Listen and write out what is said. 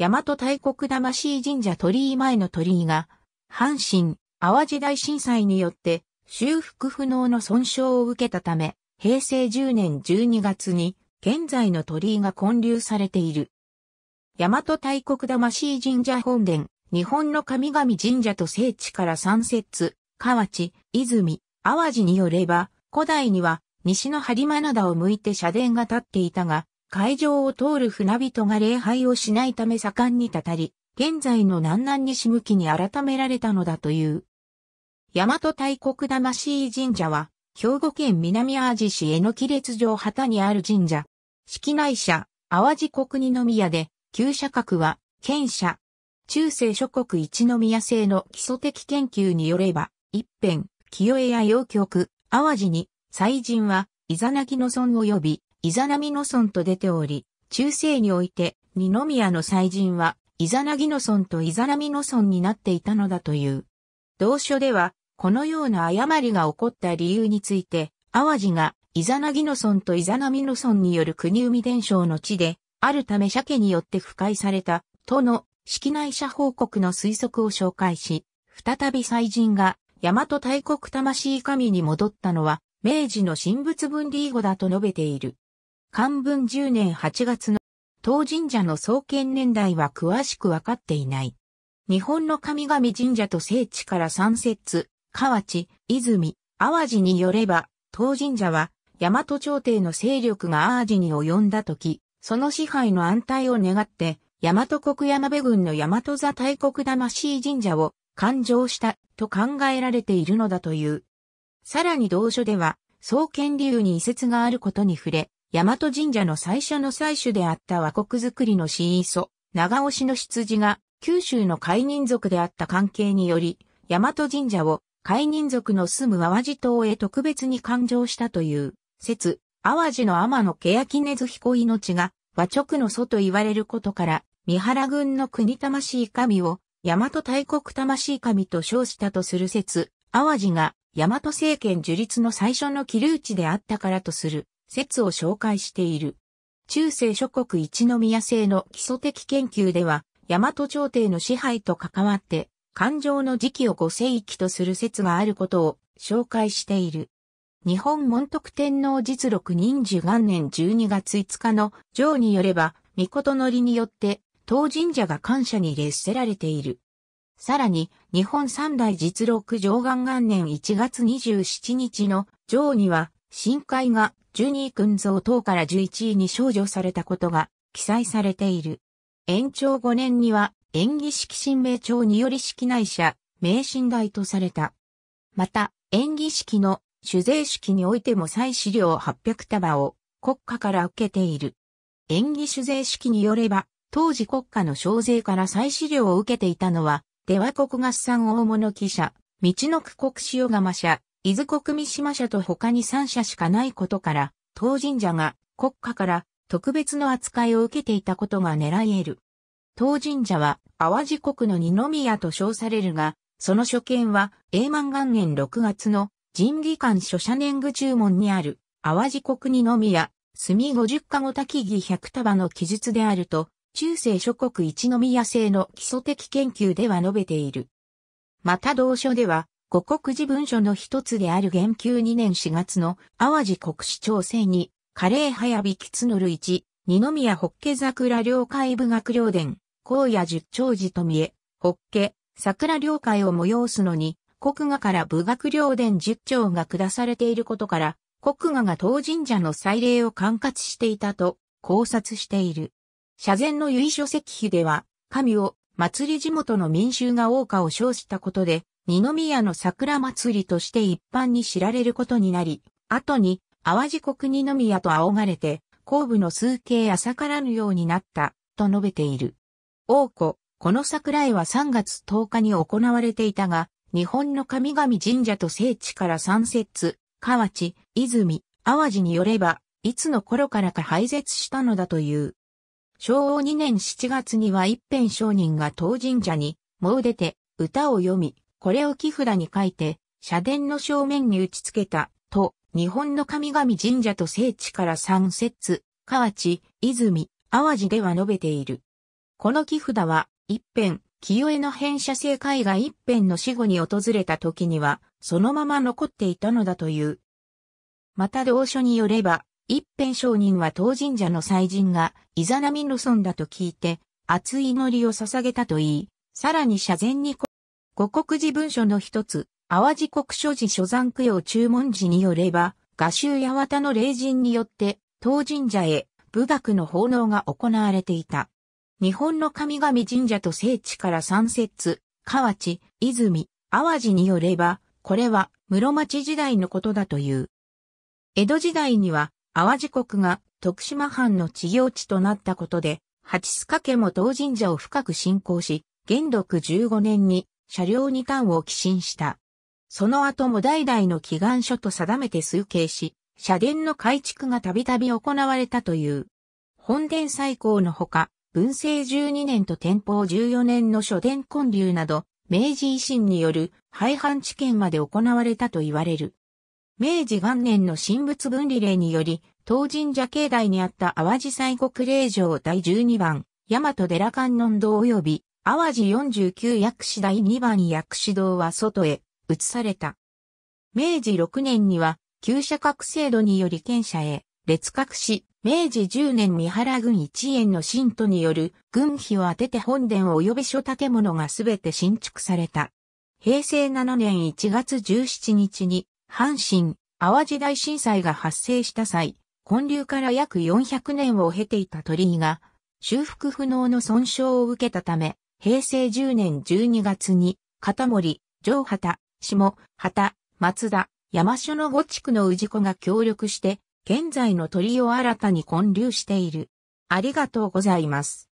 大和大国魂神社鳥居前の鳥居が、阪神、淡路大震災によって修復不能の損傷を受けたため、平成10年12月に現在の鳥居が建立されている。大和大国魂神社本殿、日本の神々神社と聖地から三節、河内、泉、淡路によれば、古代には西の播磨灘を向いて社殿が建っていたが、海上を通る船人が礼拝をしないため盛んにたたり、現在の南南西向きに改められたのだという。大和大国魂神社は、兵庫県南淡路市江ノ木列城旗にある神社。式内社、淡路国二宮で、旧社格は、県社。中世諸国一宮制の基礎的研究によれば、一辺、清江や洋曲、淡路に、祭神は、イザナギの村及び、イザナミノ村と出ており、中世において、二宮の祭神は、イザナギノ村とイザナミノ村になっていたのだという。同書では、このような誤りが起こった理由について、淡路が、イザナギノ村とイザナミノ村による国海伝承の地で、あるため鮭によって腐敗された、との、式内者報告の推測を紹介し、再び祭神が、大和大国魂神に戻ったのは、明治の神仏分離以後だと述べている。漢文10年8月の当神社の創建年代は詳しくわかっていない。日本の神々神社と聖地から三節、河内、泉、淡路によれば、当神社は大和朝廷の勢力が淡路に及んだ時、その支配の安泰を願って、大和国山部軍の大和座大国魂神社を勘定したと考えられているのだという。さらに同書では、創建理由に遺説があることに触れ、大和神社の最初の祭取であった和国くりの新磯、長押しの羊が、九州の海人族であった関係により、大和神社を海人族の住む淡路島へ特別に勘定したという説、淡路の天の欅根津彦命が和直の祖と言われることから、三原軍の国魂神を大和大国魂神と称したとする説、淡路が大和政権樹立の最初の起打地であったからとする説を紹介している。中世諸国一宮制の基礎的研究では、大和朝廷の支配と関わって、感情の時期を五世紀とする説があることを紹介している。日本門徳天皇実録忍寿元年12月5日の上によれば、御事のりによって、当神社が感謝に列せられている。さらに、日本三大実録上元元年1月27日の上には、深海がジュニー君像等から11位に少女されたことが記載されている。延長5年には演技式新名帳により式内者、名神大とされた。また、演技式の主税式においても再資料800束を国家から受けている。演技主税式によれば、当時国家の小税から再資料を受けていたのは、出羽国合算大物記者、道の区国塩釜社、伊豆国三島社と他に三社しかないことから、当神社が国家から特別の扱いを受けていたことが狙える。当神社は淡路国の二宮と称されるが、その所見は永満元年6月の神技館諸社年具注文にある淡路国二宮、墨五十籠ご滝木百束の記述であると、中世諸国一宮制の基礎的研究では述べている。また同書では、五国寺文書の一つである元久二年四月の淡路国史調整に、カレー早引きつのる一、二宮ホッケ桜領海部学領伝、荒野十長寺と見え、ホッケ、桜領海を催すのに、国画から部学領伝十長が下されていることから、国画が当神社の祭礼を管轄していたと考察している。社前の由緒石碑では、神を祭り地元の民衆が王家を称したことで、二宮の桜祭りとして一般に知られることになり、後に淡路国二宮と仰がれて、後部の数形浅からぬようになった、と述べている。王子、この桜絵は3月10日に行われていたが、日本の神々神社と聖地から三節、河内、泉、淡路によれば、いつの頃からか廃絶したのだという。昭和2年7月には一辺商人が当神社に、もう出て、歌を読み、これを木札に書いて、社殿の正面に打ち付けた、と、日本の神々神社と聖地から三節、河内、泉、淡路では述べている。この木札は、一辺、清江の変写生会が一辺の死後に訪れた時には、そのまま残っていたのだという。また同書によれば、一辺商人は当神社の祭神が、イザナミの村だと聞いて、熱い祈りを捧げたといい、さらに社前に五国寺文書の一つ、淡路国書寺所山供養注文時によれば、画集八幡の霊人によって、当神社へ武学の奉納が行われていた。日本の神々神社と聖地から三節、河内、泉、淡路によれば、これは室町時代のことだという。江戸時代には、淡路国が徳島藩の治療地となったことで、八須賀家も当神社を深く信仰し、元禄15年に車両二巻を寄進した。その後も代々の祈願書と定めて推計し、社殿の改築がたびたび行われたという。本殿最高のほか、文政12年と天保14年の書殿建立など、明治維新による廃藩置県まで行われたと言われる。明治元年の神仏分離令により、東神社境内にあった淡路西国霊城第12番、大和寺観音堂及び淡路49薬師第2番薬師堂は外へ移された。明治6年には、旧社格制度により県社へ列格し、明治10年三原郡一円の信徒による軍費を当てて本殿及び諸建物がすべて新築された。平成7年1月17日に、阪神、淡路大震災が発生した際、建立から約400年を経ていた鳥居が、修復不能の損傷を受けたため、平成10年12月に、片森、城畑、下、畑、松田、山所の五地区の氏子が協力して、現在の鳥を新たに建立している。ありがとうございます。